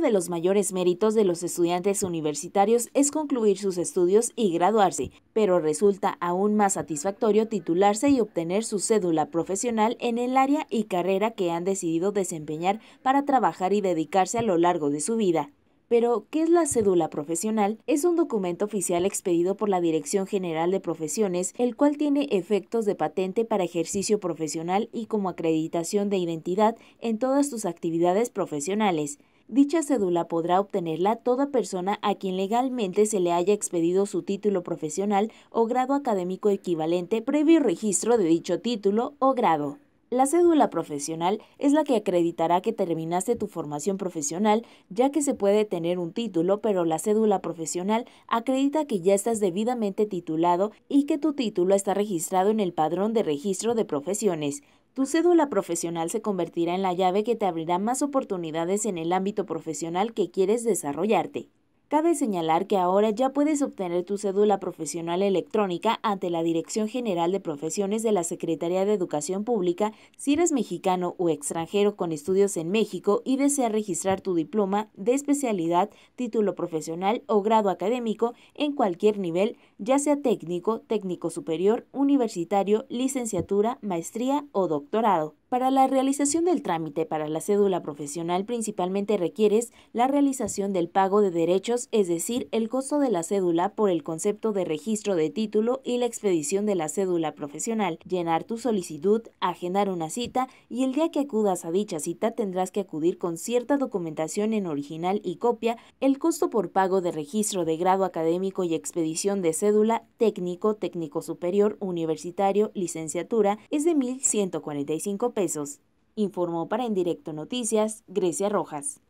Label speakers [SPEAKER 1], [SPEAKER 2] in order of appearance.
[SPEAKER 1] de los mayores méritos de los estudiantes universitarios es concluir sus estudios y graduarse, pero resulta aún más satisfactorio titularse y obtener su cédula profesional en el área y carrera que han decidido desempeñar para trabajar y dedicarse a lo largo de su vida. Pero, ¿qué es la cédula profesional? Es un documento oficial expedido por la Dirección General de Profesiones, el cual tiene efectos de patente para ejercicio profesional y como acreditación de identidad en todas sus actividades profesionales. Dicha cédula podrá obtenerla toda persona a quien legalmente se le haya expedido su título profesional o grado académico equivalente previo registro de dicho título o grado. La cédula profesional es la que acreditará que terminaste tu formación profesional, ya que se puede tener un título, pero la cédula profesional acredita que ya estás debidamente titulado y que tu título está registrado en el Padrón de Registro de Profesiones. Tu cédula profesional se convertirá en la llave que te abrirá más oportunidades en el ámbito profesional que quieres desarrollarte. Cabe señalar que ahora ya puedes obtener tu cédula profesional electrónica ante la Dirección General de Profesiones de la Secretaría de Educación Pública si eres mexicano o extranjero con estudios en México y deseas registrar tu diploma de especialidad, título profesional o grado académico en cualquier nivel, ya sea técnico, técnico superior, universitario, licenciatura, maestría o doctorado. Para la realización del trámite para la cédula profesional principalmente requieres la realización del pago de derechos, es decir, el costo de la cédula por el concepto de registro de título y la expedición de la cédula profesional, llenar tu solicitud, agendar una cita y el día que acudas a dicha cita tendrás que acudir con cierta documentación en original y copia, el costo por pago de registro de grado académico y expedición de cédula técnico, técnico superior, universitario, licenciatura es de 1.145 pesos, informó para en directo Noticias Grecia Rojas.